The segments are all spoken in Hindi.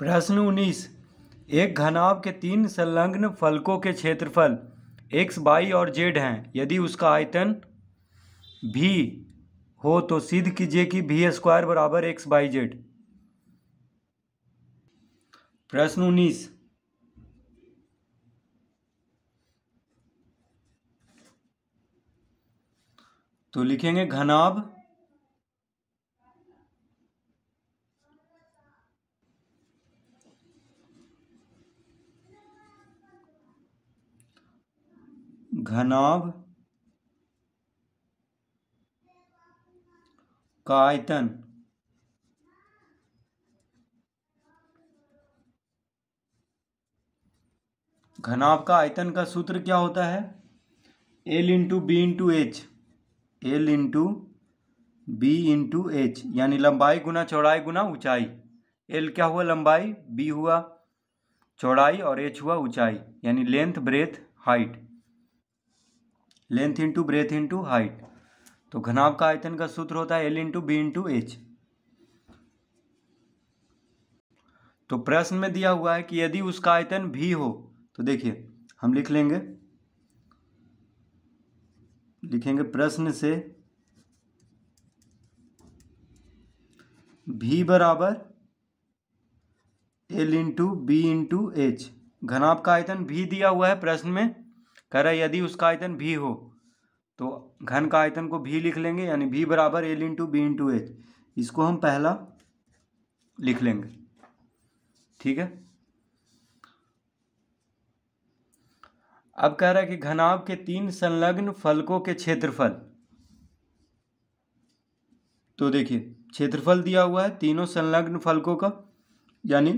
प्रश्न उन्नीस एक घनाभ के तीन संलग्न फलकों के क्षेत्रफल एक्स बाई और जेड हैं यदि उसका आयतन भी हो तो सिद्ध कीजिए कि भी स्क्वायर बराबर एक्स बाई जेड प्रश्न उन्नीस तो लिखेंगे घनाभ घनाभ का आयतन घनाभ का आयतन का सूत्र क्या होता है L into B into H L into B into H यानी लंबाई गुना चौड़ाई गुना ऊंचाई एल क्या हुआ लंबाई बी हुआ चौड़ाई और एच हुआ ऊंचाई यानी length breadth height length into breadth into height तो घनाव का आयतन का सूत्र होता है L into B into H तो प्रश्न में दिया हुआ है कि यदि उसका आयतन भी हो तो देखिए हम लिख लेंगे लिखेंगे प्रश्न से भी बराबर L into B into H घनाभ का आयतन भी दिया हुआ है प्रश्न में कह रहा है यदि उसका आयतन भी हो तो घन का आयतन को भी लिख लेंगे यानी भी बराबर L into B into H इसको हम पहला लिख लेंगे ठीक है अब कह रहा है कि घनाभ के तीन संलग्न फलकों के क्षेत्रफल तो देखिए क्षेत्रफल दिया हुआ है तीनों संलग्न फलकों का यानी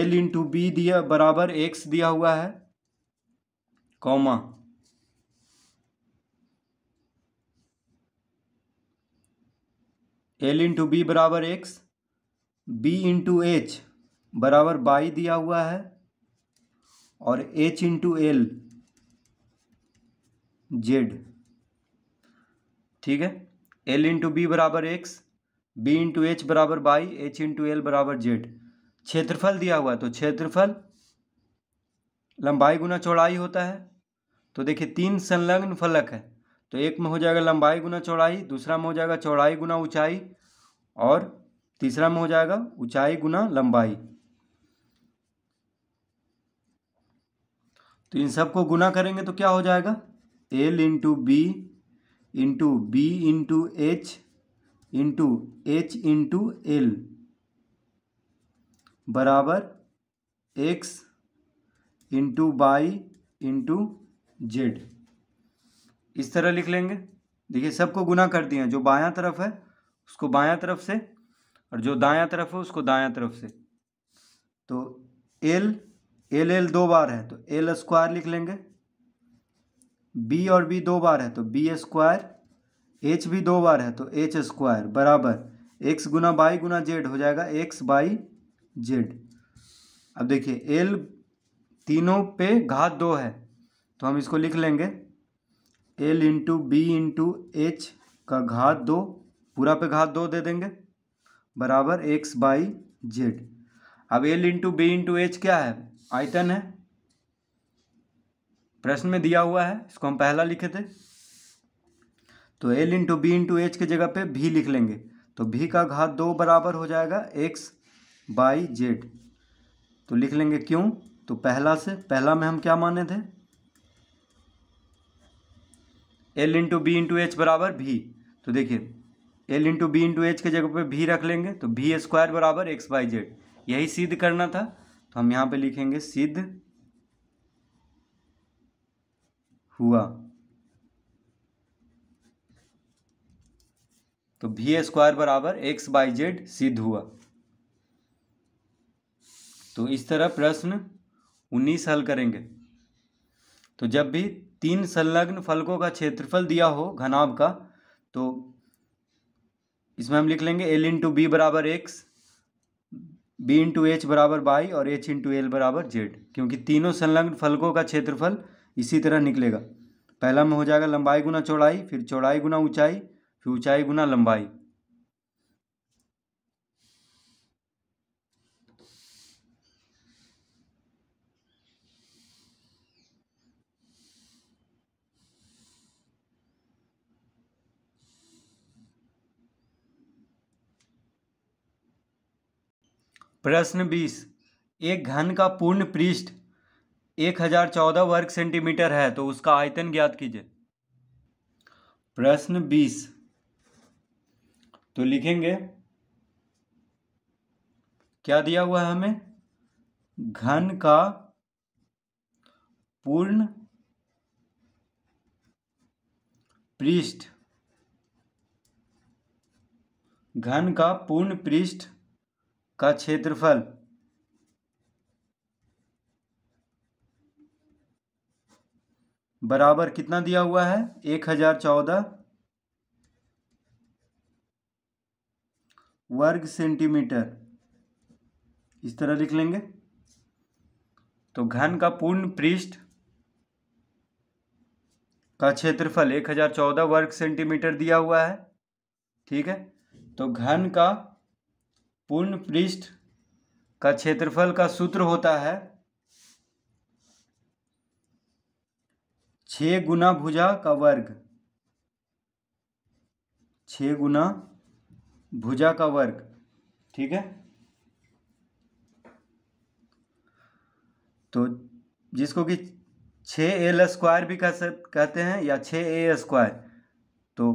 एल इंटू बी दिया बराबर एक्स दिया हुआ है कॉमा एल इंटू बी बराबर एक्स बी इंटू एच बराबर बाई दिया हुआ है और एच इंटू एल जेड ठीक है एल इंटू बी बराबर एक्स बी इंटू एच बराबर बाई एच इंटू एल बराबर जेड क्षेत्रफल दिया हुआ तो क्षेत्रफल लंबाई गुना चौड़ाई होता है तो देखिए तीन संलग्न फलक है तो एक में हो जाएगा लंबाई गुना चौड़ाई दूसरा में हो जाएगा चौड़ाई गुना ऊंचाई और तीसरा में हो जाएगा ऊंचाई गुना लंबाई तो इन सबको गुना करेंगे तो क्या हो जाएगा L into B into B into H into H into L बराबर X into Y into Z इस तरह लिख लेंगे देखिए सबको गुना कर दिया जो बायां तरफ है उसको बायां तरफ से और जो दायां तरफ है उसको दायां तरफ से तो एल एल एल दो बार है तो एल स्क्वायर लिख लेंगे बी और बी दो बार है तो बी स्क्वायर एच भी दो बार है तो एच स्क्वायर बराबर एक्स गुना बाई गुना जेड हो जाएगा एक्स बाई जेड अब देखिए एल तीनों पे घात दो है तो हम इसको लिख लेंगे L into B into H का घात दो पूरा पे घात दो दे देंगे बराबर एक्स बाई जेड अब L into B into H क्या है आयतन है प्रश्न में दिया हुआ है इसको हम पहला लिखे थे तो L into B into H की जगह पे भी लिख लेंगे तो भी का घात दो बराबर हो जाएगा एक्स बाई जेड तो लिख लेंगे क्यों तो पहला से पहला में हम क्या माने थे L into B into H बराबर भी तो देखिए L into B into H के जगह पे भी रख लेंगे तो भी स्क्वायर बराबर एक्स बाई जेड यही सिद्ध करना था तो हम यहाँ पे लिखेंगे सिद्ध हुआ तो भी स्क्वायर बराबर एक्स बाई जेड सिद्ध हुआ तो इस तरह प्रश्न उन्नीस हल करेंगे तो जब भी तीन संलग्न फलकों का क्षेत्रफल दिया हो घनाभ का तो इसमें हम लिख लेंगे एल इंटू बी बराबर एक्स बी इंटू एच बराबर बाई और एच इंटू एल बराबर जेड क्योंकि तीनों संलग्न फलकों का क्षेत्रफल इसी तरह निकलेगा पहला में हो जाएगा लंबाई गुना चौड़ाई फिर चौड़ाई गुना ऊंचाई फिर ऊंचाई गुना लंबाई प्रश्न बीस एक घन का पूर्ण पृष्ठ एक हजार चौदह वर्ग सेंटीमीटर है तो उसका आयतन ज्ञात कीजिए प्रश्न बीस तो लिखेंगे क्या दिया हुआ है हमें घन का पूर्ण पृष्ठ घन का पूर्ण पृष्ठ का क्षेत्रफल बराबर कितना दिया हुआ है एक हजार चौदह वर्ग सेंटीमीटर इस तरह लिख लेंगे तो घन का पूर्ण पृष्ठ का क्षेत्रफल एक हजार चौदह वर्ग सेंटीमीटर दिया हुआ है ठीक है तो घन का पूर्ण पृष्ठ का क्षेत्रफल का सूत्र होता है छ गुना भुजा का वर्ग छ गुना भुजा का वर्ग ठीक है तो जिसको कि छ एल स्क्वायर भी कह कहते हैं या छ ए स्क्वायर तो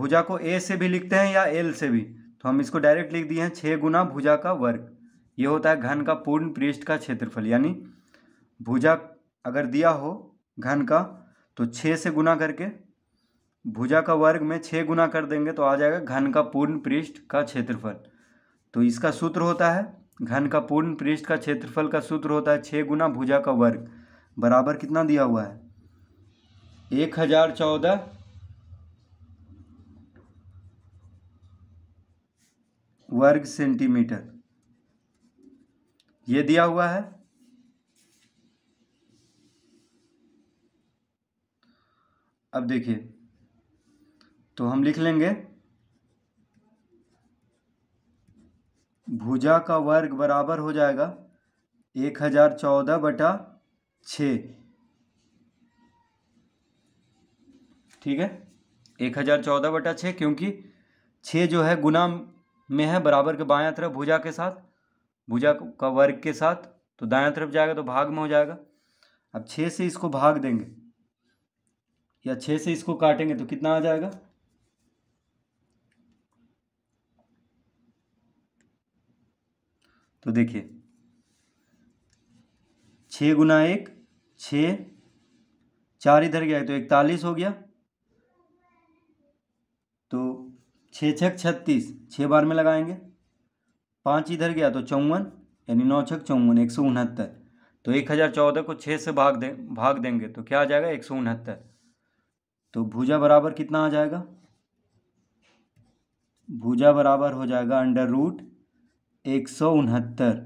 भुजा को ए से भी लिखते हैं या एल से भी तो हम इसको डायरेक्ट लिख दिए हैं छः गुना भुजा का वर्ग ये होता है घन का पूर्ण पृष्ठ का क्षेत्रफल यानी भुजा अगर दिया हो घन का तो छः से गुना करके भुजा का वर्ग में छः गुना कर देंगे तो आ जाएगा घन का पूर्ण पृष्ठ का क्षेत्रफल तो इसका सूत्र होता है घन का पूर्ण पृष्ठ का क्षेत्रफल का सूत्र होता है छः गुना भुजा का वर्ग बराबर कितना दिया हुआ है एक हज़ार चौदह वर्ग सेंटीमीटर ये दिया हुआ है अब देखिए तो हम लिख लेंगे भुजा का वर्ग बराबर हो जाएगा एक हजार चौदह बटा छ ठीक है एक हजार चौदह बटा छ क्योंकि छ जो है गुना में है बराबर के बायां तरफ भुजा के साथ भुजा का वर्ग के साथ तो दायां तरफ जाएगा तो भाग में हो जाएगा अब छः से इसको भाग देंगे या छः से इसको काटेंगे तो कितना आ जाएगा तो देखिए छः गुना एक छः चार इधर गया तो इकतालीस हो गया तो छः छक छत्तीस छः बार में लगाएंगे पाँच इधर गया तो चौवन यानी नौ छक चौवन एक सौ उनहत्तर तो एक हज़ार चौदह को छः से भाग दें भाग देंगे तो क्या आ जाएगा एक सौ उनहत्तर तो भुजा बराबर कितना आ जाएगा भुजा बराबर हो जाएगा अंडर रूट एक सौ उनहत्तर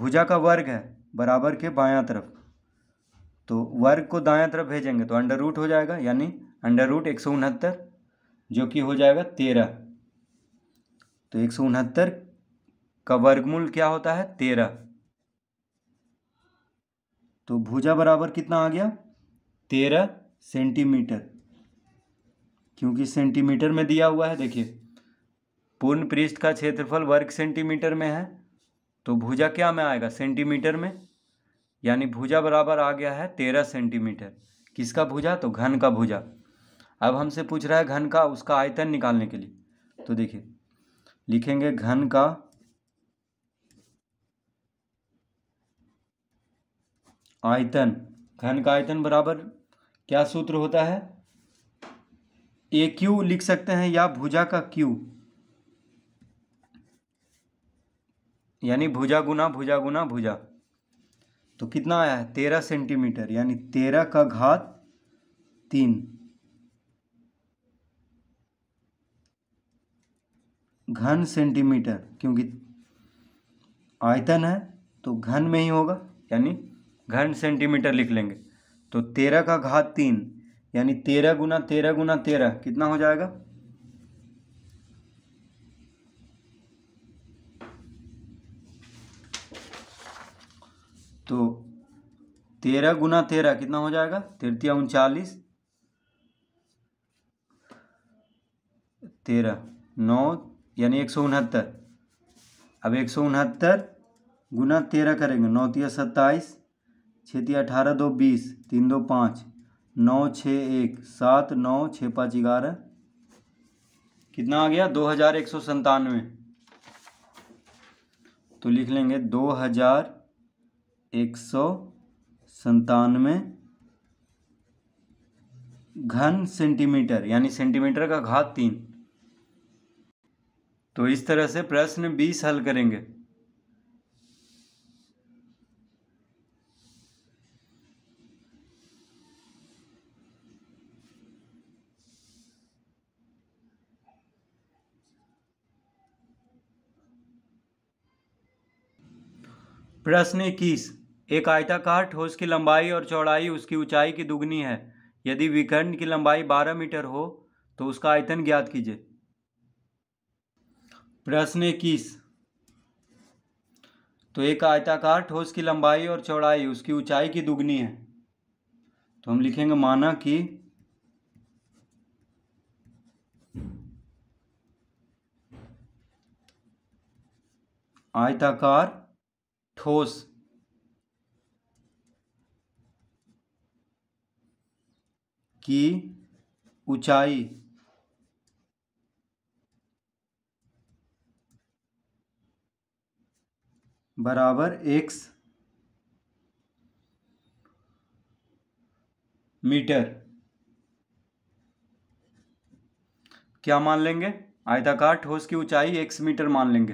भुजा का वर्ग है बराबर के बायां तरफ तो वर्ग को दायां तरफ भेजेंगे तो अंडर रूट हो जाएगा यानी अंडर रूट एक सौ उनहत्तर जो कि हो जाएगा तेरह तो एक सौ उनहत्तर का वर्गमूल क्या होता है तेरह तो भुजा बराबर कितना आ गया तेरह सेंटीमीटर क्योंकि सेंटीमीटर में दिया हुआ है देखिए पूर्ण पृष्ठ का क्षेत्रफल वर्ग सेंटीमीटर में है तो भुजा क्या में आएगा सेंटीमीटर में यानी भुजा बराबर आ गया है तेरह सेंटीमीटर किसका भुजा तो घन का भुजा अब हमसे पूछ रहा है घन का उसका आयतन निकालने के लिए तो देखिए लिखेंगे घन का आयतन घन का आयतन बराबर क्या सूत्र होता है ए क्यू लिख सकते हैं या भुजा का क्यू यानी भुजा गुना भुजा गुना भुजा तो कितना आया है तेरह सेंटीमीटर यानी तेरह का घात तीन घन सेंटीमीटर क्योंकि आयतन है तो घन में ही होगा यानी घन सेंटीमीटर लिख लेंगे तो तेरह का घात तीन यानी तेरह गुना तेरह गुना तेरह कितना हो जाएगा तो तेरह गुना तेरह कितना हो जाएगा तृतीया उनचालीस तेरह नौ यानी एक सौ उनहत्तर अब एक सौ उनहत्तर गुना तेरह करेंगे नौ तिया सत्ताईस छतिया अठारह दो बीस तीन दो पाँच नौ छ एक सात नौ छः पाँच ग्यारह कितना आ गया दो हज़ार एक सौ संतानवे तो लिख लेंगे दो हज़ार एक सौ संतानवे घन सेंटीमीटर यानी सेंटीमीटर का घात तीन तो इस तरह से प्रश्न बीस हल करेंगे प्रश्न इक्कीस एक आयताकार ठोस की लंबाई और चौड़ाई उसकी ऊंचाई की दुगनी है यदि विकर्ण की लंबाई 12 मीटर हो तो उसका आयतन ज्ञात कीजिए प्रश्न इक्कीस तो एक आयताकार ठोस की लंबाई और चौड़ाई उसकी ऊंचाई की दुगनी है तो हम लिखेंगे माना कि आयताकार ठोस की ऊंचाई बराबर एक्स मीटर क्या मान लेंगे आयताकार ठोस की ऊंचाई एक्स मीटर मान लेंगे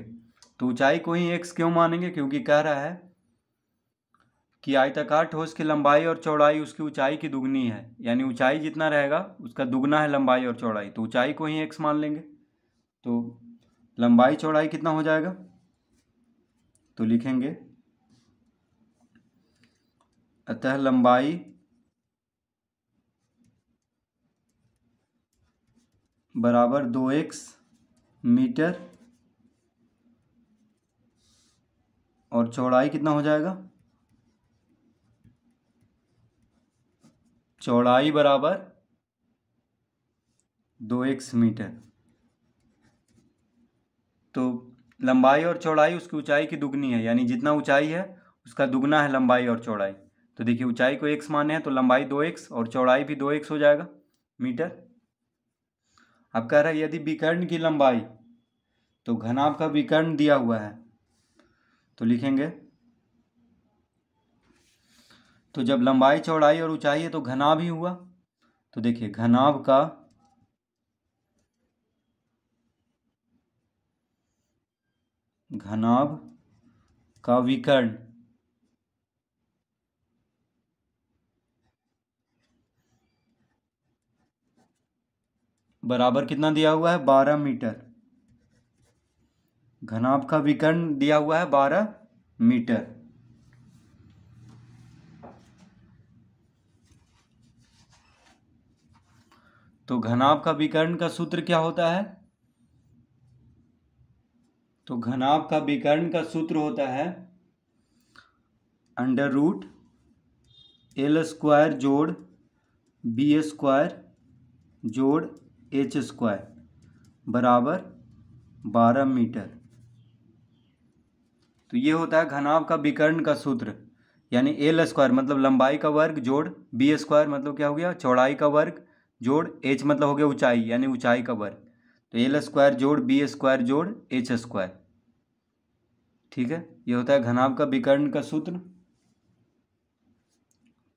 तो ऊंचाई को ही एक्स क्यों मानेंगे क्योंकि कह रहा है कि आयताकार ठोस की लंबाई और चौड़ाई उसकी ऊंचाई की दुगनी है यानी ऊंचाई जितना रहेगा उसका दुगना है लंबाई और चौड़ाई तो ऊंचाई को ही एक्स मान लेंगे तो लंबाई चौड़ाई कितना हो जाएगा तो लिखेंगे अतः लंबाई बराबर दो एक्स मीटर और चौड़ाई कितना हो जाएगा चौड़ाई बराबर दो एक्स मीटर तो लंबाई और चौड़ाई उसकी ऊंचाई की दुगनी है यानी जितना ऊंचाई है उसका दुगना है लंबाई और चौड़ाई तो देखिए ऊंचाई को एक्स माने हैं तो लंबाई दो एक्स और चौड़ाई भी दो एक्स हो जाएगा मीटर अब कह रहा है यदि विकर्ण की लंबाई तो घनाभ का विकर्ण दिया हुआ है तो लिखेंगे तो जब लंबाई चौड़ाई और ऊंचाई है तो घनाभ ही हुआ तो देखिए घनाभ का घनाब का विकर्ण बराबर कितना दिया हुआ है बारह मीटर घनाभ का विकर्ण दिया हुआ है बारह मीटर तो घनाभ का विकर्ण का सूत्र क्या होता है तो घनाभ का विकर्ण का सूत्र होता है अंडर रूट एल स्क्वायर जोड़ बी स्क्वायर जोड़ एच स्क्वायर बराबर बारह मीटर तो ये होता है घनाभ का विकर्ण का सूत्र यानी एल स्क्वायर मतलब लंबाई का वर्ग जोड़ बी स्क्वायर मतलब क्या हो गया चौड़ाई का वर्ग जोड़ एच मतलब हो गया ऊंचाई यानी ऊंचाई का वर्ग तो एल स्क्वायर जोड़ बी स्क्वायर जोड़ एच स्क्वायर ठीक है ये होता है घनाभ का विकर्ण का सूत्र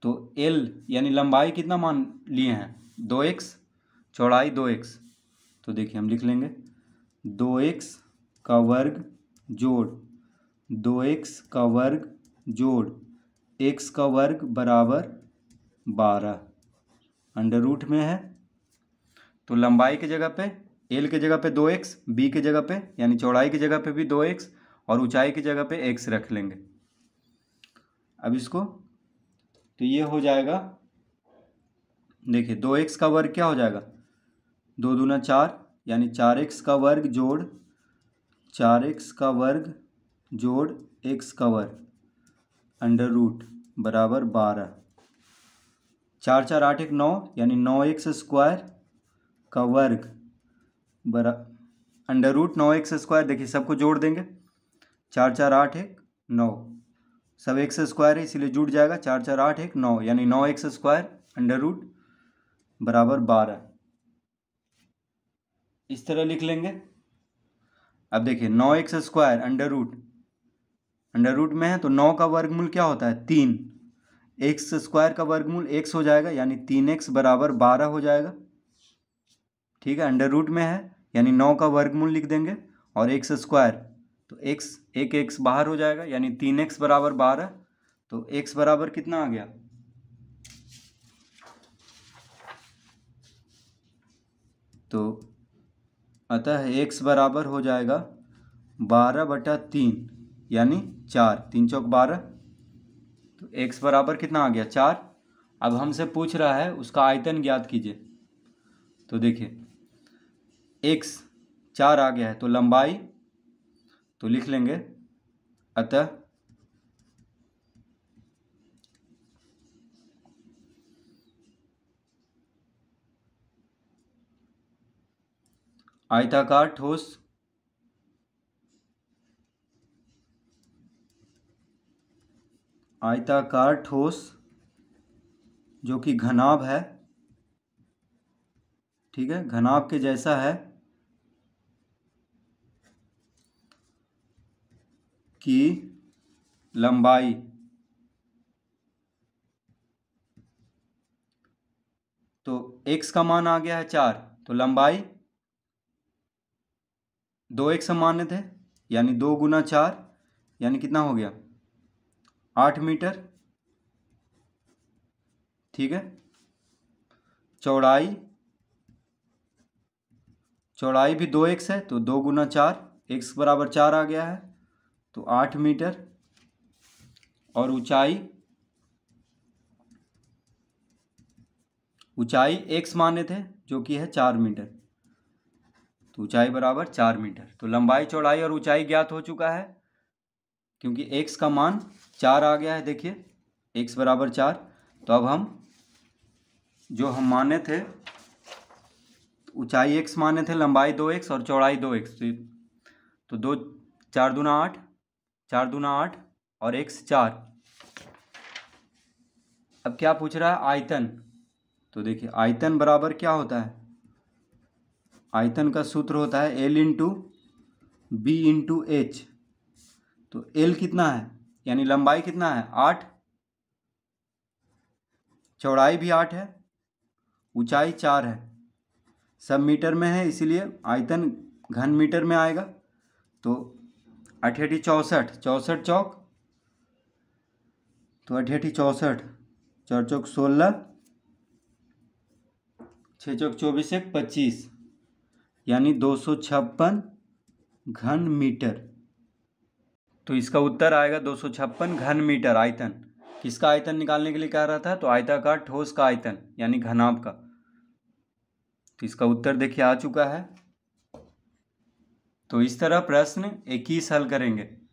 तो एल यानी लंबाई कितना मान लिए हैं दो एक्स चौड़ाई दो एक्स तो देखिए हम लिख लेंगे दो एक्स का वर्ग जोड़ दो एक्स का वर्ग जोड़ एक्स का वर्ग बराबर बारह अंडर रूट में है तो लंबाई की जगह पे एल के जगह पे दो एक्स बी के जगह पे यानी चौड़ाई की जगह पे भी दो एक्स और ऊंचाई की जगह पे एक्स रख लेंगे अब इसको तो ये हो जाएगा देखिए दो एक्स का वर्ग क्या हो जाएगा दो दूना चार यानी चार एक्स का वर्ग जोड़ चार एक्स का वर्ग जोड़ एक्स का वर्ग अंडर रूट बराबर बारह चार चार आठ एक नौ यानी नौ एक्स स्क्वायर का वर्ग बरा अंडर रूट नौ एक्स स्क्वायर देखिए सबको जोड़ देंगे चार चार आठ एक नौ सब एक्स स्क्वायर है इसीलिए जुट जाएगा चार चार आठ एक नौ यानी नौ एक्स स्क्वायर अंडर रूट बराबर बारह इस तरह लिख लेंगे अब देखिए नौ X square under root under root में है तो नौ का वर्गमूल क्या होता है तीन एक्स स्क्वायर का वर्गमूल एक्स हो जाएगा यानी तीन एक्स बराबर बारह हो जाएगा ठीक है अंडर रूट में है यानी नौ का वर्गमूल लिख देंगे और एक्स स्क्वायर तो एक्स एक एक्स बाहर हो जाएगा यानी तीन एक्स बराबर बारह तो एक्स बराबर कितना आ गया तो अतः एक्स बराबर हो जाएगा बारह बटा तीन यानी चार तीन चौक बारह तो एक्स बराबर कितना आ गया चार अब हमसे पूछ रहा है उसका आयतन ज्ञात कीजिए तो देखिए एक्स चार आ गया है तो लंबाई तो लिख लेंगे अतः आयताकार ठोस आयताकार ठोस जो कि घनाभ है ठीक है घनाभ के जैसा है की लंबाई तो एक्स का मान आ गया है चार तो लंबाई दो एक सामान्य थे यानी दो गुना चार यानी कितना हो गया आठ मीटर ठीक है चौड़ाई चौड़ाई भी दो एक्स है तो दो गुना चार एक्स बराबर चार आ गया है तो आठ मीटर और ऊंचाई ऊंचाई एक्स माने थे जो कि है चार मीटर तो ऊंचाई बराबर चार मीटर तो लंबाई चौड़ाई और ऊंचाई ज्ञात हो चुका है क्योंकि एक्स का मान चार आ गया है देखिए एक्स बराबर चार तो अब हम जो हम माने थे ऊंचाई एक्स माने थे लंबाई दो एक्स और चौड़ाई दो एक्स तो, तो दो चार दूना आठ चार दूना आठ और एक से चार अब क्या पूछ रहा है आयतन तो देखिए आयतन बराबर क्या होता है आयतन का सूत्र होता है L into B into H तो एल कितना है यानी लंबाई कितना है आठ चौड़ाई भी आठ है ऊंचाई चार है सब मीटर में है इसीलिए आयतन घन मीटर में आएगा तो अठेठी चौंसठ चौंसठ चौक तो अठेठी चौंसठ चार चौक सोलह छः चौक चौबीस एक पच्चीस यानी दो सौ छप्पन घन मीटर तो इसका उत्तर आएगा दो सौ छप्पन घन मीटर आयतन किसका आयतन निकालने के लिए कह रहा था तो आयताकार ठोस का आयतन यानी घनाभ का तो इसका उत्तर देखिए आ चुका है तो इस तरह प्रश्न एक ही हल करेंगे